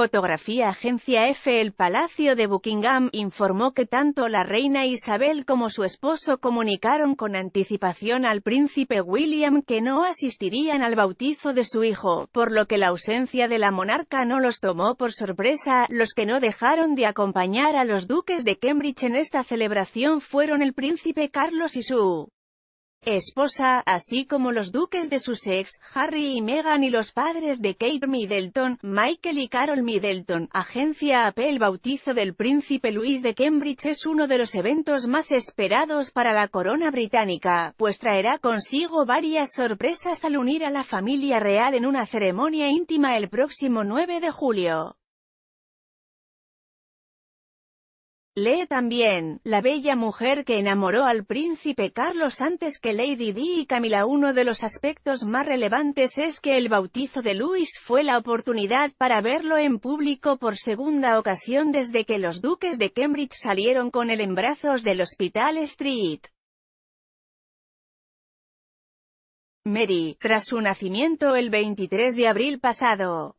Fotografía Agencia F El Palacio de Buckingham informó que tanto la reina Isabel como su esposo comunicaron con anticipación al príncipe William que no asistirían al bautizo de su hijo, por lo que la ausencia de la monarca no los tomó por sorpresa. Los que no dejaron de acompañar a los duques de Cambridge en esta celebración fueron el príncipe Carlos y su esposa, así como los duques de Sussex, Harry y Meghan y los padres de Kate Middleton, Michael y Carol Middleton. Agencia AP El bautizo del príncipe Luis de Cambridge es uno de los eventos más esperados para la corona británica, pues traerá consigo varias sorpresas al unir a la familia real en una ceremonia íntima el próximo 9 de julio. Lee también, la bella mujer que enamoró al príncipe Carlos antes que Lady Di y Camila. Uno de los aspectos más relevantes es que el bautizo de Luis fue la oportunidad para verlo en público por segunda ocasión desde que los duques de Cambridge salieron con él en brazos del Hospital Street. Mary, tras su nacimiento el 23 de abril pasado.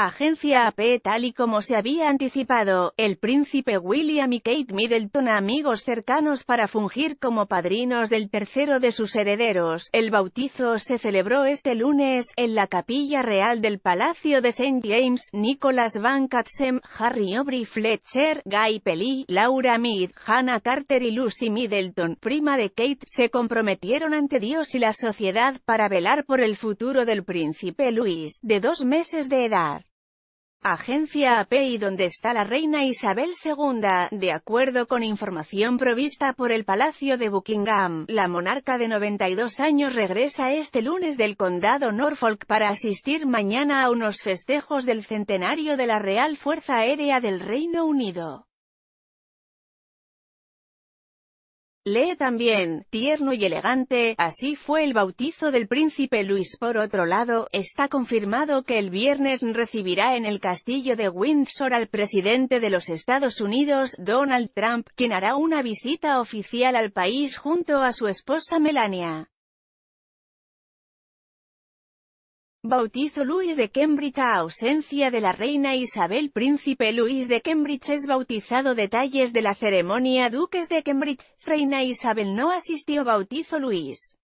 Agencia AP Tal y como se había anticipado, el príncipe William y Kate Middleton amigos cercanos para fungir como padrinos del tercero de sus herederos. El bautizo se celebró este lunes, en la capilla real del Palacio de St. James, Nicholas Van Katsem, Harry Aubrey Fletcher, Guy Pelly, Laura Mead, Hannah Carter y Lucy Middleton, prima de Kate, se comprometieron ante Dios y la sociedad para velar por el futuro del príncipe Luis, de dos meses de edad. Agencia API donde está la reina Isabel II, de acuerdo con información provista por el Palacio de Buckingham, la monarca de 92 años regresa este lunes del condado Norfolk para asistir mañana a unos festejos del centenario de la Real Fuerza Aérea del Reino Unido. Lee también, tierno y elegante, así fue el bautizo del príncipe Luis. Por otro lado, está confirmado que el viernes recibirá en el castillo de Windsor al presidente de los Estados Unidos, Donald Trump, quien hará una visita oficial al país junto a su esposa Melania. Bautizo Luis de Cambridge a ausencia de la reina Isabel Príncipe Luis de Cambridge es bautizado Detalles de la ceremonia Duques de Cambridge, reina Isabel no asistió Bautizo Luis